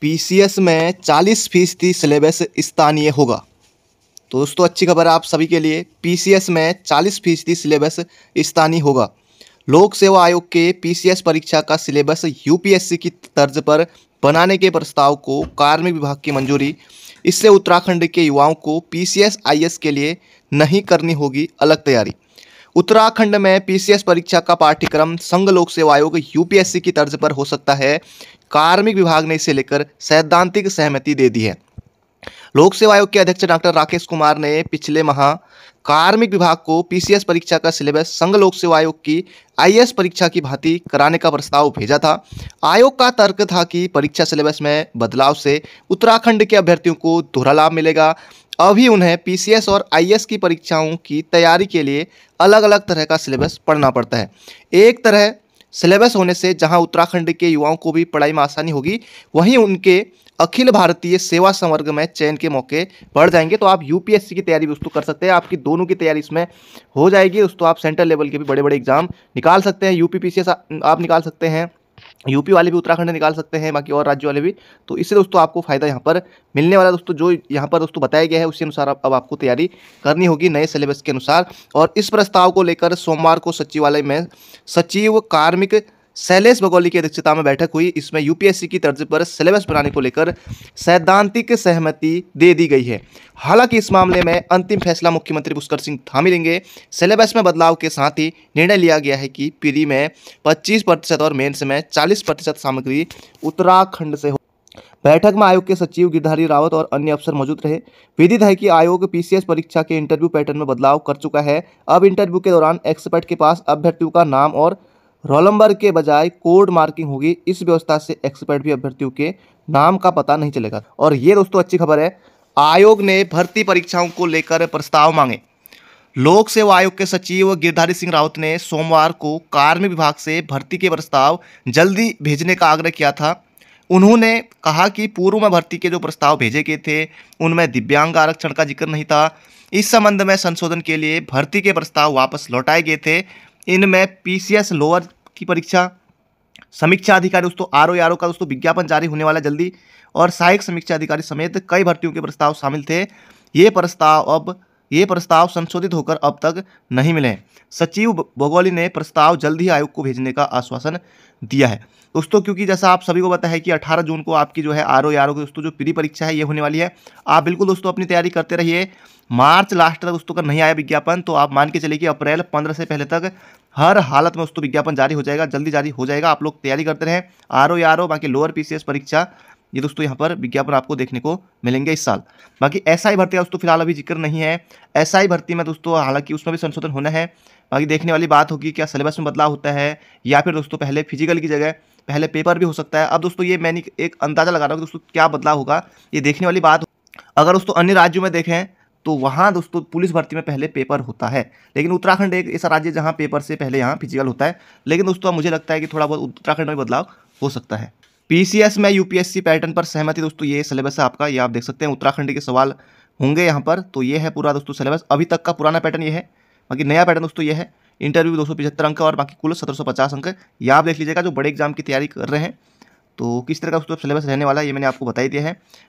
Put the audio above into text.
PCS में 40 फीसदी syllabus स्थानीय होगा तो दोस्तों अच्छी खबर आप सभी के लिए पीसीएस में 40 फीसदी सिलेबस स्थानीय होगा लोक सेवा आयोग के पीसीएस परीक्षा का सिलेबस यूपीएससी की तर्ज पर बनाने के प्रस्ताव को कार्मिक विभाग की मंजूरी इससे उत्तराखंड के युवाओं को पीसीएस आईएएस के लिए नहीं करनी होगी अलग तैयारी उत्तराखंड में पीसीएस परीक्षा का पाठ्यक्रम संघ लोक सेवा आयोग यूपीएससी की तर्ज पर हो सकता है कार्मिक विभाग ने इसे लेकर सैद्धांतिक सहमति दे दी है लोक सेवा आयोग के अध्यक्ष डॉक्टर राकेश कुमार ने पिछले माह कार्मिक विभाग को पीसीएस परीक्षा का सिलेबस संघ लोक सेवा आयोग की आईएएस परीक्षा की भांति कराने का प्रस्ताव भेजा था आयोग का तर्क था कि परीक्षा सिलेबस में बदलाव से उत्तराखंड के अभ्यर्थियों को दोहरा लाभ मिलेगा अभी उन्हें पीसीएस और आईएएस की परीक्षाओं की तैयारी के लिए अलग अलग तरह का सिलेबस पढ़ना पड़ता है एक तरह सिलेबस होने से जहां उत्तराखंड के युवाओं को भी पढ़ाई में आसानी होगी वहीं उनके अखिल भारतीय सेवा संवर्ग में चयन के मौके बढ़ जाएंगे तो आप यूपीएससी की तैयारी भी उसको कर सकते हैं आपकी दोनों की तैयारी इसमें हो जाएगी उसको तो आप सेंट्रल लेवल के भी बड़े बड़े एग्जाम निकाल सकते हैं यू आप निकाल सकते हैं यूपी वाले भी उत्तराखंड निकाल सकते हैं बाकी और राज्य वाले भी तो इससे दोस्तों आपको फ़ायदा यहाँ पर मिलने वाला दोस्तों जो यहाँ पर दोस्तों बताया गया है उसी अनुसार अब आपको तैयारी करनी होगी नए सिलेबस के अनुसार और इस प्रस्ताव को लेकर सोमवार को सचिवालय में सचिव कार्मिक शैलेश बगौली की अध्यक्षता में बैठक हुई इसमें यूपीएससी की तर्ज पर सिलेबस बनाने को लेकर सैद्धांतिक सहमति दे दी गई है हालांकि इस मामले में अंतिम फैसला मुख्यमंत्री पुष्कर सिंह धामी लेंगे सिलेबस में बदलाव के साथ ही निर्णय लिया गया है कि पीरी में पच्चीस प्रतिशत और मेन्स में चालीस प्रतिशत सामग्री उत्तराखंड से हो बैठक में आयोग के सचिव गिरधारी रावत और अन्य अफसर मौजूद रहे विदित है कि आयोग पीसीएस परीक्षा के इंटरव्यू पैटर्न में बदलाव कर चुका है अब इंटरव्यू के दौरान एक्सपर्ट के पास अभ्यर्थियों का नाम और रोल नंबर के बजाय कोड मार्किंग होगी इस व्यवस्था से एक्सपर्ट भी अभ्यर्थियों के नाम का पता नहीं चलेगा और ये दोस्तों अच्छी खबर है आयोग ने भर्ती परीक्षाओं को लेकर प्रस्ताव मांगे लोक सेवा आयोग के सचिव गिरधारी सिंह राउत ने सोमवार को कार्मिक विभाग से भर्ती के प्रस्ताव जल्दी भेजने का आग्रह किया था उन्होंने कहा कि पूर्व में भर्ती के जो प्रस्ताव भेजे गए थे उनमें दिव्यांग आरक्षण का जिक्र नहीं था इस संबंध में संशोधन के लिए भर्ती के प्रस्ताव वापस लौटाए गए थे इनमें पीसीएस लोअर की परीक्षा समीक्षा अधिकारी दोस्तों आर ओ का दोस्तों विज्ञापन जारी होने वाला जल्दी और सहायक समीक्षा अधिकारी समेत कई भर्तियों के प्रस्ताव शामिल थे ये प्रस्ताव अब ये प्रस्ताव संशोधित होकर अब तक नहीं मिले हैं सचिव भोगोली ने प्रस्ताव जल्द ही आयोग को भेजने का आश्वासन दिया है दोस्तों क्योंकि जैसा आप सभी को पता है कि 18 जून को आपकी जो है आर ओ आर की दोस्तों जो प्री परीक्षा है ये होने वाली है आप बिल्कुल दोस्तों अपनी तैयारी करते रहिए मार्च लास्ट तक दोस्तों का नहीं आया विज्ञापन तो आप मान के चलिए कि अप्रैल पंद्रह से पहले तक हर हालत में दोस्तों विज्ञापन जारी हो जाएगा जल्दी जारी हो जाएगा आप लोग तैयारी करते रहें आर ओ बाकी लोअर पी परीक्षा ये दोस्तों यहाँ पर विज्ञापन आपको देखने को मिलेंगे इस साल बाकी एस आई भर्ती का दोस्तों फिलहाल अभी जिक्र नहीं है एस आई भर्ती में दोस्तों हालांकि उसमें भी संशोधन होना है बाकी देखने वाली बात होगी क्या सिलेबस में बदलाव होता है या फिर दोस्तों पहले फिजिकल की जगह पहले पेपर भी हो सकता है अब दोस्तों ये मैंने एक अंदाज़ा लगा रहा हूँ कि दोस्तों क्या बदलाव होगा ये देखने वाली बात अगर दोस्तों अन्य राज्यों में देखें तो वहाँ दोस्तों पुलिस भर्ती में पहले पेपर होता है लेकिन उत्तराखंड एक ऐसा राज्य जहाँ पेपर से पहले यहाँ फिजिकल होता है लेकिन दोस्तों मुझे लगता है कि थोड़ा बहुत उत्तराखंड में बदलाव हो सकता है पीसीएस में यूपीएससी पैटर्न पर सहमति दोस्तों ये सिलेबस है आपका ये आप देख सकते हैं उत्तराखंड के सवाल होंगे यहाँ पर तो ये है पूरा दोस्तों सिलेबस अभी तक का पुराना पैटर्न ये है बाकी नया पैटर्न दोस्तों ये है इंटरव्यू दो अंक और बाकी कुल सत्रह अंक ये आप देख लीजिएगा जो बड़े एग्जाम की तैयारी कर रहे हैं तो किस तरह का दोस्तों सिलेबस रहने वाला है ये मैंने आपको बताई दिया है